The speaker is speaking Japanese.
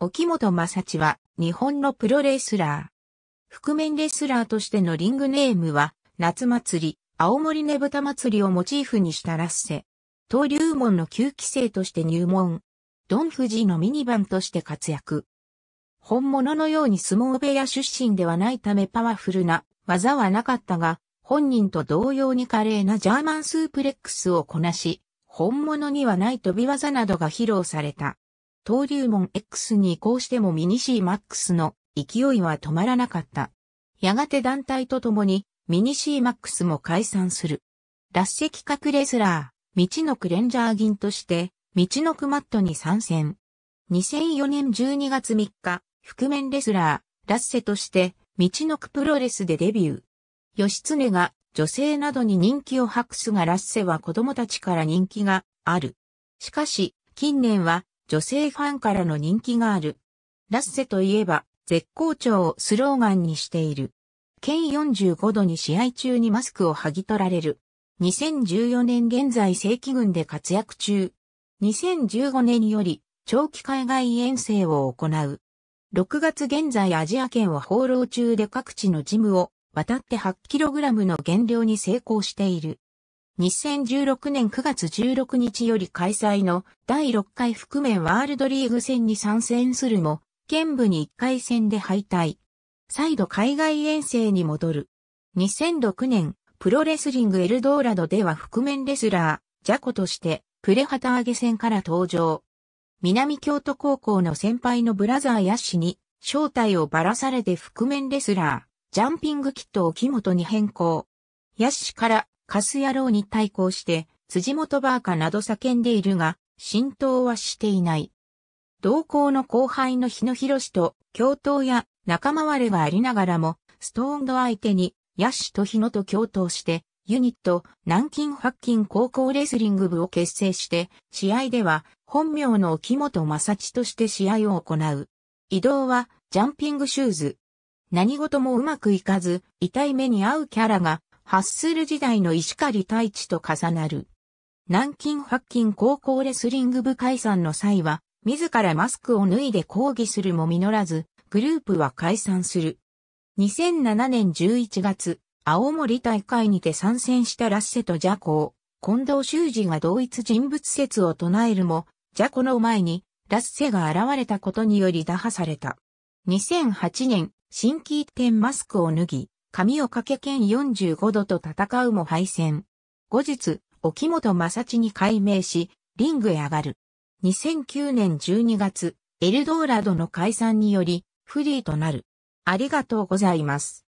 沖本正知は日本のプロレスラー。覆面レスラーとしてのリングネームは、夏祭り、青森ねぶた祭りをモチーフにしたラッセ。登竜門の旧規生として入門。ドンフジのミニバンとして活躍。本物のように相撲部屋出身ではないためパワフルな技はなかったが、本人と同様に華麗なジャーマンスープレックスをこなし、本物にはない飛び技などが披露された。登竜門 X に移行してもミニシーマックスの勢いは止まらなかった。やがて団体と共にミニシーマックスも解散する。セ石画。レスラー、道のくレンジャー銀として、道のくマットに参戦。2004年12月3日、覆面レスラー、ラッセとして、道のくプロレスでデビュー。吉常が女性などに人気を博すがラッセは子供たちから人気がある。しかし、近年は女性ファンからの人気がある。ラッセといえば、絶好調をスローガンにしている。県45度に試合中にマスクを剥ぎ取られる。2014年現在正規軍で活躍中。2015年より長期海外遠征を行う。6月現在アジア圏を放浪中で各地のジムを渡って 8kg の減量に成功している。2016年9月16日より開催の第6回覆面ワールドリーグ戦に参戦するも、県部に1回戦で敗退。再度海外遠征に戻る。2006年、プロレスリングエルドーラドでは覆面レスラー、ジャコとして、プレハターげ戦から登場。南京都高校の先輩のブラザーヤッシに、正体をばらされて覆面レスラー、ジャンピングキットを木本に変更。ヤッシからカス野郎に対抗して、辻元バーカなど叫んでいるが、浸透はしていない。同校の後輩の日野博士と共闘や仲間割れがありながらも、ストーンド相手に、ヤシと日野と共闘して、ユニット、南京白金高校レスリング部を結成して、試合では、本名の沖本正知として試合を行う。移動は、ジャンピングシューズ。何事もうまくいかず、痛い目に遭うキャラが、ハッスル時代の石狩太一と重なる。南京白金高校レスリング部解散の際は、自らマスクを脱いで抗議するも実らず、グループは解散する。2007年11月、青森大会にて参戦したラッセとジャコを、近藤修二が同一人物説を唱えるも、ジャコの前にラッセが現れたことにより打破された。2008年、新規一点マスクを脱ぎ、神岡家県45度と戦うも敗戦。後日、沖本正地に改名し、リングへ上がる。2009年12月、エルドーラドの解散により、フリーとなる。ありがとうございます。